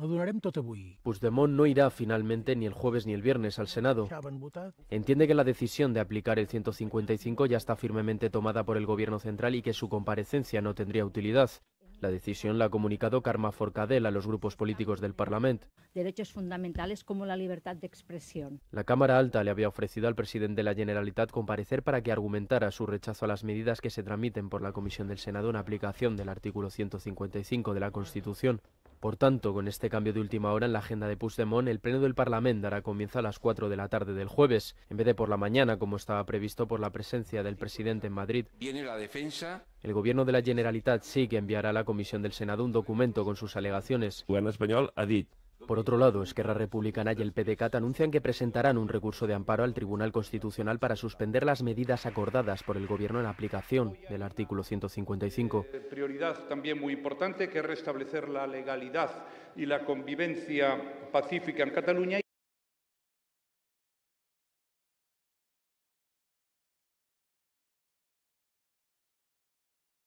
No donarem no irá finalmente ni el jueves ni el viernes al Senado. Entiende que la decisión de aplicar el 155 ya está firmemente tomada por el Gobierno central y que su comparecencia no tendría utilidad. La decisión la ha comunicado Karma Forcadell a los grupos políticos del Parlamento. Derechos fundamentales como la libertad de expresión. La Cámara Alta le había ofrecido al presidente de la Generalitat comparecer para que argumentara su rechazo a las medidas que se tramiten por la Comisión del Senado en aplicación del artículo 155 de la Constitución. Por tanto, con este cambio de última hora en la agenda de Puigdemont, el Pleno del Parlamento dará comienzo a las 4 de la tarde del jueves, en vez de por la mañana, como estaba previsto por la presencia del presidente en Madrid. El gobierno de la Generalitat sí que enviará a la Comisión del Senado un documento con sus alegaciones. español ha por otro lado, Esquerra Republicana y el PDCAT anuncian que presentarán un recurso de amparo al Tribunal Constitucional para suspender las medidas acordadas por el Gobierno en aplicación del artículo 155. Eh, prioridad también muy importante que restablecer la legalidad y la convivencia pacífica en Cataluña.